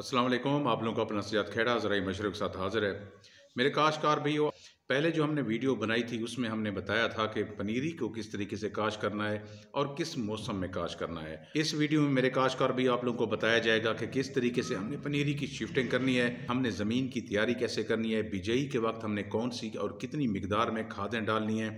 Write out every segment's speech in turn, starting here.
असलम आप लोगों को अपना सजाद खेड़ा ज़रा मशरक़ के साथ हाज़िर है मेरे काशकार भी हो पहले जो हमने वीडियो बनाई थी उसमें हमने बताया था कि पनीरी को किस तरीके से काश करना है और किस मौसम में काश करना है इस वीडियो में मेरे काशकार भी आप लोगों को बताया जाएगा कि किस तरीके से हमने पनीरी की शिफ्टिंग करनी है हमने ज़मीन की तैयारी कैसे करनी है बिजई के वक्त हमने कौन सी और कितनी मकदार में खादें डालनी हैं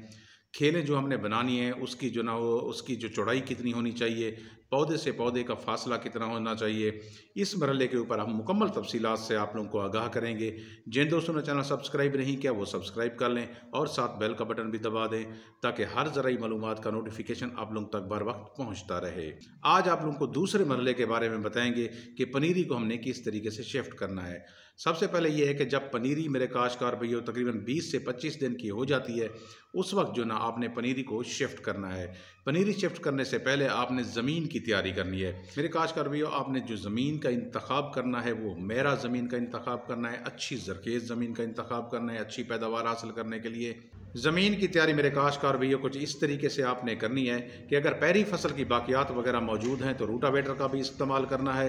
खेलें जो हमने बनानी है उसकी जो ना वो उसकी जो चौड़ाई कितनी होनी चाहिए पौधे से पौधे का फासला कितना होना चाहिए इस मरहले के ऊपर हम मुकम्मल तफसीत से आप लोगों को आगाह करेंगे जिन दोस्तों ने चैनल सब्सक्राइब नहीं किया वो सब्सक्राइब कर लें और साथ बेल का बटन भी दबा दें ताकि हर ज़रूरी मालूम का नोटिफिकेशन आप लोगों तक बर वक्त पहुँचता रहे आज आप लोगों को दूसरे मरहले के बारे में बताएंगे कि पनीरी को हमने किस तरीके से शिफ्ट करना है सबसे पहले यह है कि जब पनीरी मेरे काश्तकार भैया तकरीबन 20 से 25 दिन की हो जाती है उस वक्त जो ना आपने पनीरी को शिफ्ट करना है पनीरी शिफ्ट करने से पहले आपने ज़मीन की की तैयारी करनी है मेरे काशकार भैया आपने जो ज़मीन का इंतखब करना है वो मेरा ज़मीन का इंतखब करना है अच्छी जरखेज़ ज़मीन का इंतखब करना है अच्छी पैदावार हासिल करने के लिए ज़मीन की तैयारी मेरे काशकार भैया कुछ इस तरीके से आपने करनी है कि अगर पैरी फसल की बाकियात वगैरह मौजूद हैं तो रूटावेटर का भी इस्तेमाल करना है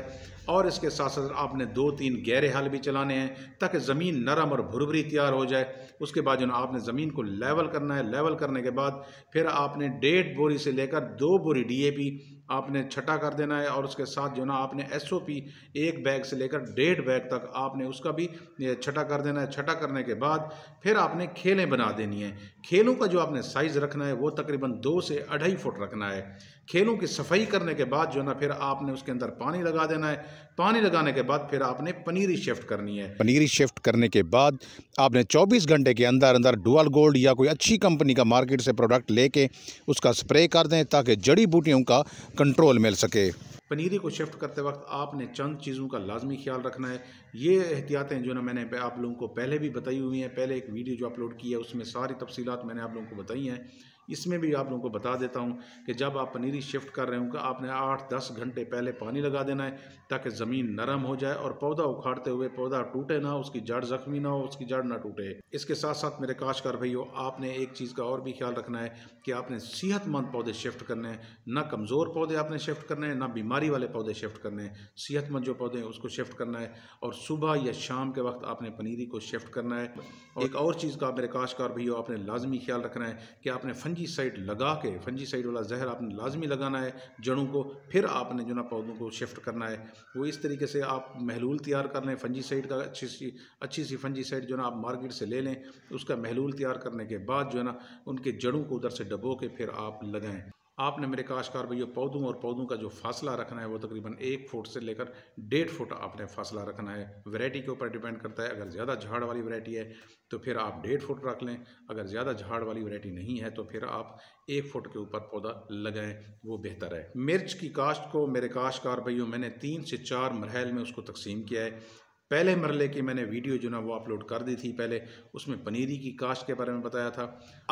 और इसके साथ साथ आपने दो तीन गहरे हल भी चलाने हैं ताकि ज़मीन नरम और भुरभरी तैयार हो जाए उसके बाद जो आपने ज़मीन को लेवल करना है लेवल करने के बाद फिर आपने डेढ़ बोरी से लेकर दो बोरी डी आपने छटा कर देना है और उसके साथ जो ना आपने एसओपी एक बैग से लेकर डेढ़ बैग तक आपने उसका भी छटा कर देना है छटा करने के बाद फिर आपने खेलें बना देनी है खेलों का जो आपने साइज़ रखना है वो तकरीबन दो से अढ़ाई फुट रखना है खेलों की सफाई करने के बाद जो ना फिर आपने उसके अंदर पानी लगा देना है पानी लगाने के बाद फिर आपने पनीरी शिफ्ट करनी है पनीरी शिफ्ट करने के बाद आपने 24 घंटे के अंदर अंदर डुअल गोल्ड या कोई अच्छी कंपनी का मार्केट से प्रोडक्ट लेके उसका स्प्रे कर दें ताकि जड़ी बूटियों का कंट्रोल मिल सके पनीरी को शिफ्ट करते वक्त आपने चंद चीज़ों का लाजमी ख्याल रखना है ये एहतियातें जो ना मैंने आप लोगों को पहले भी बताई हुई हैं पहले एक वीडियो जो अपलोड की है उसमें सारी तफसीत मैंने आप लोगों को बताई हैं इसमें भी आप लोगों को बता देता हूँ कि जब आप पनीरी शिफ्ट कर रहे हो आपने आठ दस घंटे पहले पानी लगा देना है ताकि ज़मीन नरम हो जाए और पौधा उखाड़ते हुए पौधा टूटे ना उसकी जड़ ज़ख्मी ना हो उसकी जड़ ना टूटे इसके साथ साथ मेरे काशकार भाइयों आपने एक चीज़ का और भी ख्याल रखना है कि आपने सेहतमंद पौधे शिफ्ट करने हैं ना कमज़ोर पौधे आपने शिफ्ट करने हैं ना बीमारी वाले पौधे शिफ्ट करने हैं सेहतमंद जो पौधे हैं उसको शिफ्ट करना है और सुबह या शाम के वक्त आपने पनीरी को शिफ्ट करना है एक और चीज़ का मेरे काशकार भैया आपने लाजमी ख्याल रखना है कि आपने फंज फंजी साइड लगा के फंजी साइड वाला जहर आपने लाजमी लगाना है जड़ों को फिर आपने जो ना पौधों को शिफ्ट करना है वो इस तरीके से आप महलूल तैयार कर लें फंजी साइड का अच्छी सी अच्छी सी फंजी साइड जो ना आप मार्केट से ले लें उसका महलूल तैयार करने के बाद जो है ना उनके जड़ों को उधर से डबो के फिर आप लगाएँ आपने मेरे काशकार भैया पौधों और पौधों का जो फासला रखना है वो तकरीबन एक फुट से लेकर डेढ़ फुट आपने फासला रखना है वैरायटी के ऊपर डिपेंड करता है अगर ज़्यादा झाड़ वाली वैरायटी है तो फिर आप डेढ़ फुट रख लें अगर ज़्यादा झाड़ वाली वैरायटी नहीं है तो फिर आप एक फुट के ऊपर पौधा लगाएं वो बेहतर है मिर्च की काश्त को मेरे काशकार भैया मैंने तीन से चार मरहल में उसको तकसीम किया है पहले मरले की मैंने वीडियो जो ना वो अपलोड कर दी थी पहले उसमें पनीरी की काश के बारे में बताया था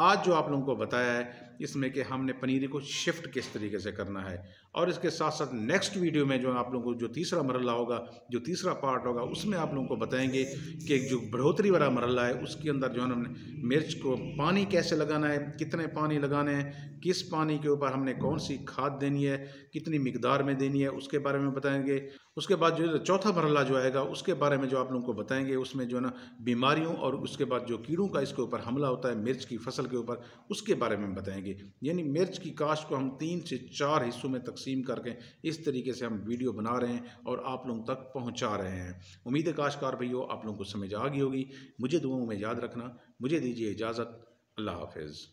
आज जो आप लोगों को बताया है इसमें कि हमने पनीरी को शिफ्ट किस तरीके से करना है और इसके साथ साथ नेक्स्ट वीडियो में जो आप लोगों को जो तीसरा मरला होगा जो तीसरा पार्ट होगा उसमें आप लोगों को बताएंगे कि जो बढ़ोतरी वाला मरला है उसके अंदर जो हमने मिर्च को पानी कैसे लगाना है कितने पानी लगाने हैं किस पानी के ऊपर हमने कौन सी खाद देनी है कितनी मकदार में देनी है उसके बारे में बताएंगे उसके बाद जो है चौथा मरला जो आएगा उसके बारे में जो आप लोगों को बताएंगे उसमें जो है ना बीमारियों और उसके बाद जो कीड़ों का इसके ऊपर हमला होता है मिर्च की फसल के ऊपर उसके बारे में बताएंगे यानी मिर्च की काश को हम तीन से चार हिस्सों में तकसीम करके इस तरीके से हम वीडियो बना रहे हैं और आप लोगों तक पहुँचा रहे हैं उम्मीद है काश्तकार भैया आप लोगों को समझ आ गई होगी मुझे दुआओं में याद रखना मुझे दीजिए इजाज़त अल्लाह हाफिज़